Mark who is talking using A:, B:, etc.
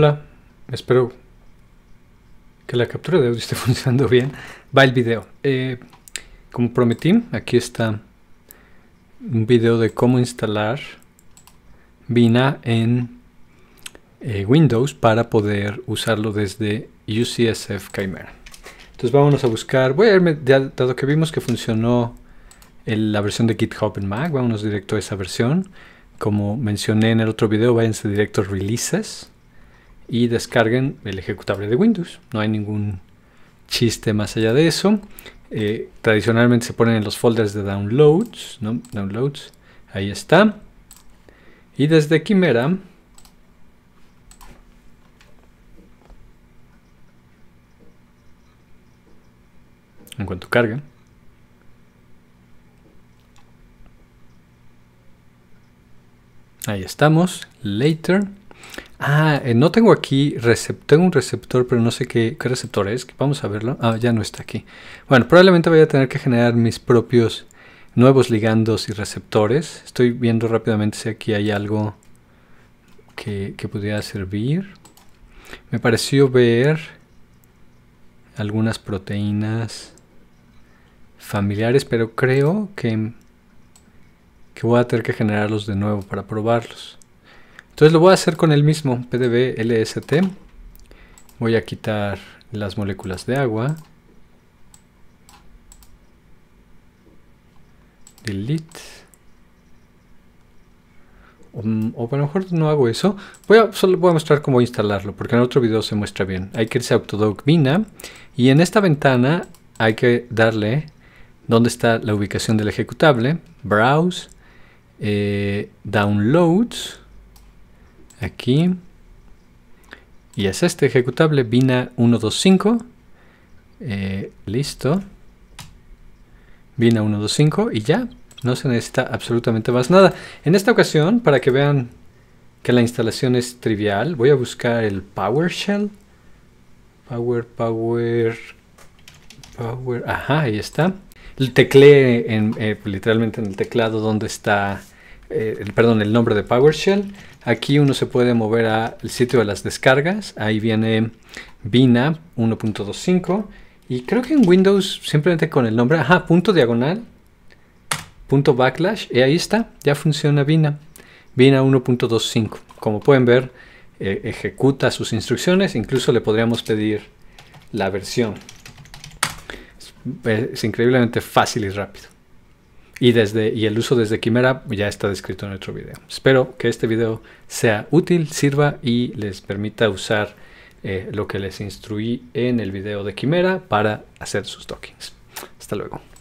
A: Hola, espero que la captura de audio esté funcionando bien. Va el video. Eh, como prometí, aquí está un video de cómo instalar Vina en eh, Windows para poder usarlo desde UCSF Chimera. Entonces vámonos a buscar, voy a irme, dado que vimos que funcionó la versión de GitHub en Mac, vámonos directo a esa versión. Como mencioné en el otro video, váyanse directo a Releases y descarguen el ejecutable de Windows. No hay ningún chiste más allá de eso. Eh, tradicionalmente se ponen en los folders de downloads, Downloads, ahí está. Y desde Quimera en cuanto carga. Ahí estamos, later. Ah, eh, no tengo aquí tengo un receptor, pero no sé qué, receptor es. Vamos a verlo. Ah, ya no está aquí. Bueno, probablemente voy a tener que generar mis propios nuevos ligandos y receptores. Estoy viendo rápidamente si aquí hay algo que, que pudiera servir. Me pareció ver algunas proteínas familiares, pero creo que, que voy a tener que generarlos de nuevo para probarlos. Entonces lo voy a hacer con el mismo pdb lst. Voy a quitar las moléculas de agua. Delete. O, a lo mejor no hago eso. Voy a, solo voy a mostrar cómo instalarlo, porque en otro video se muestra bien. Hay que irse a Autodoc mina y en esta ventana hay que darle dónde está la ubicación del ejecutable. Browse, eh, Downloads aquí. Y es este ejecutable, vina 125 Eh, listo. Bina125 y ya. No se necesita absolutamente más nada. En esta ocasión, para que vean que la instalación es trivial, voy a buscar el PowerShell. Power, Power, Power. Ajá, ahí está. El teclé en, eh, literalmente en el teclado donde está eh, perdón, el nombre de PowerShell. Aquí uno se puede mover al sitio de las descargas. Ahí viene Vina 1.25. Y creo que en Windows simplemente con el nombre, ajá, punto diagonal, punto backlash. Y ahí está, ya funciona Vina. Vina 1.25. Como pueden ver, eh, ejecuta sus instrucciones. Incluso le podríamos pedir la versión. es increíblemente fácil y rápido y, desde, y el uso desde Quimera ya está descrito en otro video. Espero que este video sea útil, sirva y les permita usar eh, lo que les instruí en el video de Quimera para hacer sus tokens. Hasta luego.